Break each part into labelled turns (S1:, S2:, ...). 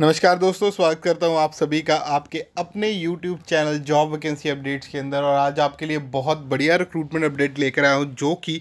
S1: नमस्कार दोस्तों स्वागत करता हूं आप सभी का आपके अपने YouTube channel job vacancy updates के अंदर और आज आपके लिए बहुत बढ़िया रिक्रूटमेंट अपडेट लेकर आया हूं जो कि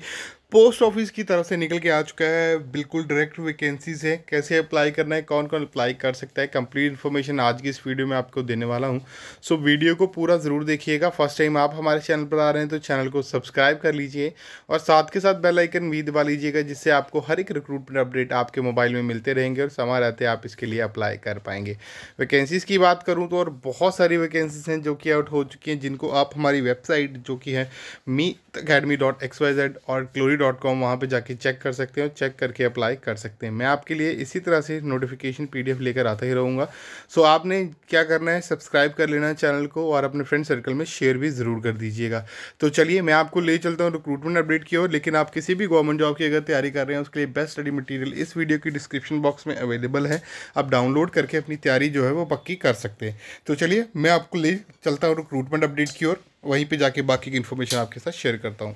S1: पोस्ट ऑफिस की तरफ से निकल के आ चुका है बिल्कुल डायरेक्ट वैकेंसीज है कैसे अप्लाई करना है कौन कौन अप्लाई कर सकता है कंप्लीट इन्फॉर्मेशन आज की इस वीडियो में आपको देने वाला हूं सो so, वीडियो को पूरा ज़रूर देखिएगा फर्स्ट टाइम आप हमारे चैनल पर आ रहे हैं तो चैनल को सब्सक्राइब कर लीजिए और साथ के साथ बेलाइकन भी दबा लीजिएगा जिससे आपको हर एक रिक्रूटमेंट अपडेट आपके मोबाइल में मिलते रहेंगे और समा रहते आप इसके लिए अप्लाई कर पाएंगे वैकेंसीज़ की बात करूँ तो और बहुत सारी वैकेंसीज हैं जो कि आउट हो चुकी हैं जिनको आप हमारी वेबसाइट जो कि है me academy dot X Y Z और क्लोरी नौकरी डॉट कॉम वहाँ पर जाके चेक कर सकते हैं और चेक करके अप्लाई कर सकते हैं मैं आपके लिए इसी तरह से नोटिफिकेशन पी लेकर आता ही रहूँगा सो आपने क्या करना है सब्सक्राइब कर लेना चैनल को और अपने फ्रेंड सर्कल में शेयर भी ज़रूर कर दीजिएगा तो चलिए मैं आपको ले चलता हूँ रिक्रूटमेंट अपडेट की ओर लेकिन आप किसी भी गवर्नमेंट जॉब की अगर तैयारी कर रहे हैं उसके लिए बेस्ट स्टडी मटेरियल इस वीडियो की डिस्क्रिप्शन बॉक्स में अवेलेबल है आप डाउनलोड करके अपनी तैयारी जो है वो पक्की कर सकते हैं तो चलिए मैं आपको ले चलता हूँ रिक्रूटमेंट अपडेट की ओर वहीं पे जाके बाकी की इन्फॉर्मेशन आपके साथ शेयर करता हूँ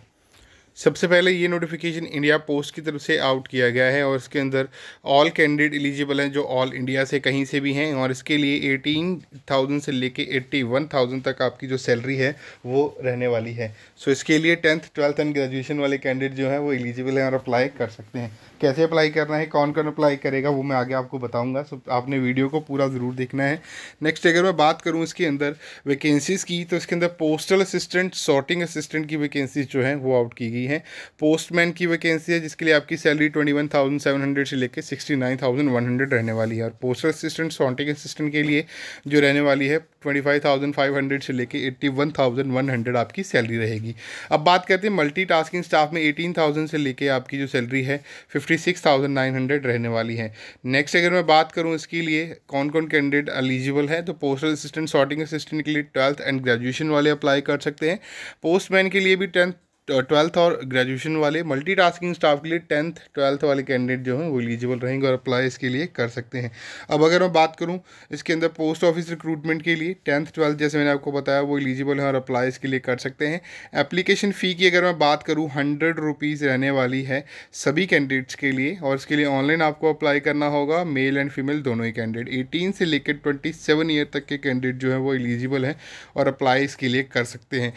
S1: सबसे पहले ये नोटिफिकेशन इंडिया पोस्ट की तरफ से आउट किया गया है और इसके अंदर ऑल कैंडिडेट एलिजिबल हैं जो ऑल इंडिया से कहीं से भी हैं और इसके लिए एटीन थाउजेंड से लेके एट्टी वन थाउजेंड तक आपकी जो सैलरी है वो रहने वाली है सो so इसके लिए टेंथ ट्वेल्थ एंड ग्रेजुएशन वाले कैंडिडेट जो हैं वो एलिजिबल हैं और अप्लाई कर सकते हैं कैसे अप्लाई करना है कौन कौन अप्लाई करेगा वो मैं आगे आपको बताऊँगा सो so आपने वीडियो को पूरा ज़रूर देखना है नेक्स्ट अगर मैं बात करूँ इसके अंदर वैकेंसीज़ की तो इसके अंदर पोस्टल असिस्टेंट सॉर्टिंग असिस्टेंट की वैकेंसीज जो हैं वो आउट की गई दी हैं पोस्टमैन की वैकेंसी है जिसके लिए आपकी salary twenty one thousand seven hundred से लेकर sixty nine thousand one hundred रहने वाली है और पोस्टल असिस्टेंट सॉन्टिक असिस्टेंट के लिए जो रहने वाली है twenty five thousand five hundred से लेकर eighty one thousand one hundred आपकी सैलरी रहेगी अब बात करते हैं मल्टी टास्किंग स्टाफ में एटीन थाउजेंड से लेकर आपकी जो सैलरी है fifty six thousand nine hundred रहने वाली है नेक्स्ट अगर मैं बात करूँ इसके लिए कौन कौन कैंडिडेट एलिजिबल है तो पोस्टल असिस्टेंट सॉर्टिंग असिस्टेंट के लिए ट्वेल्थ एंड ग्रेजुएशन वाले अप्लाई कर सकते हैं पोस्टमैन के लिए भी टेंथ ट्वेल्थ और ग्रेजुएशन वाले मल्टीटास्किंग स्टाफ के लिए टेंथ ट्वेल्थ वाले कैंडिडेट जो हैं वो एलिजिबल रहेंगे और अप्लाई इसके लिए कर सकते हैं अब अगर मैं बात करूं इसके अंदर पोस्ट ऑफिस रिक्रूटमेंट के लिए टेंथ ट्वेल्थ जैसे मैंने आपको बताया वो एलिजिबल हैं और अप्लाई इसके लिए कर सकते हैं एप्लीकेशन फ़ी की अगर मैं बात करूँ हंड्रेड रुपीज़ रहने वाली है सभी कैंडिडेट्स के लिए और इसके लिए ऑनलाइन आपको अप्लाई करना होगा मेल एंड फीमेल दोनों ही कैंडिडेट एटीन से लेकर ट्वेंटी सेवन ईयर तक के कैंडिडेट जो है वो एलिजिबल हैं और अप्लाई इसके लिए कर सकते हैं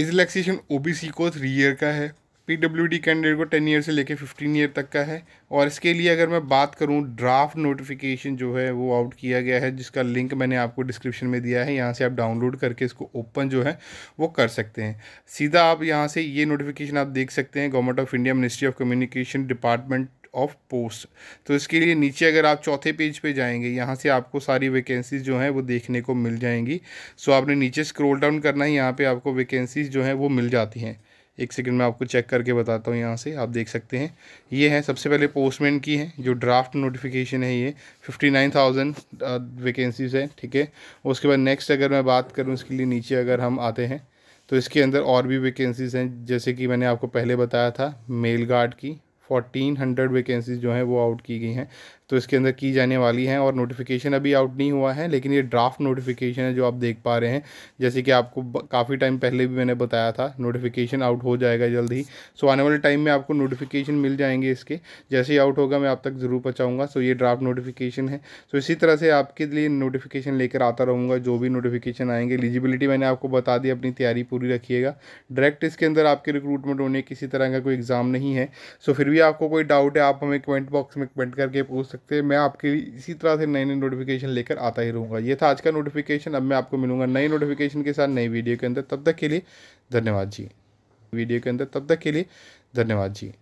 S1: एज रिलैक्सेशन ओ को थ्री ईयर का है पीडब्ल्यूडी कैंडिडेट को टेन ईयर से लेकर फिफ्टीन ईयर तक का है और इसके लिए अगर मैं बात करूँ ड्राफ्ट नोटिफिकेशन जो है वो आउट किया गया है जिसका लिंक मैंने आपको डिस्क्रिप्शन में दिया है यहाँ से आप डाउनलोड करके इसको ओपन जो है वो कर सकते हैं सीधा आप यहाँ से ये नोटिफिकेशन आप देख सकते हैं government of India ministry of communication department of post तो इसके लिए नीचे अगर आप चौथे पेज पे जाएंगे यहाँ से आपको सारी वैकेंसीज जो हैं वो देखने को मिल जाएंगी सो आपने नीचे स्क्रॉल डाउन करना है यहाँ पे आपको वैकेंसीज जो हैं वो मिल जाती हैं एक सेकंड मैं आपको चेक करके बताता हूँ यहाँ से आप देख सकते हैं ये है सबसे पहले पोस्टमैन की है जो ड्राफ्ट नोटिफिकेशन है ये फिफ्टी नाइन थाउजेंड वेकेंसीज़ है ठीक है उसके बाद नेक्स्ट अगर मैं बात करूँ इसके लिए नीचे अगर हम आते हैं तो इसके अंदर और भी वेकेंसीज हैं जैसे कि मैंने आपको पहले बताया था मेल गार्ड की फोर्टीन हंड्रेड वेकेंसीज जो हैं वो आउट की गई हैं तो इसके अंदर की जाने वाली हैं और नोटिफिकेशन अभी आउट नहीं हुआ है लेकिन ये ड्राफ्ट नोटिफिकेशन है जो आप देख पा रहे हैं जैसे कि आपको काफ़ी टाइम पहले भी मैंने बताया था नोटिफिकेशन आउट हो जाएगा जल्द ही सो आने वाले टाइम में आपको नोटिफिकेशन मिल जाएंगे इसके जैसे ही आउट होगा मैं आप तक ज़रूर पहुँचाऊँगा सो ये ड्राफ्ट नोटिफिकेशन है सो इसी तरह से आपके लिए नोटिफिकेशन लेकर आता रहूँगा जो भी नोटिफिकेशन आएंगे एलिजिबिलिटी मैंने आपको बता दी अपनी तैयारी पूरी रखिएगा डायरेक्ट इसके अंदर आपके रिक्रूटमेंट होने किसी तरह का कोई एग्ज़ाम नहीं है सो फिर भी आपको कोई डाउट है आप हमें कमेंट बॉक्स में कमेंट करके पूछ सकते सकते हैं मैं आपके लिए इसी तरह से नए नए नोटिफिकेशन लेकर आता ही रहूँगा ये था आज का नोटिफिकेशन अब मैं आपको मिलूंगा नई नोटिफिकेशन के साथ नई वीडियो के अंदर तब तक के लिए धन्यवाद जी वीडियो के अंदर तब तक के लिए धन्यवाद जी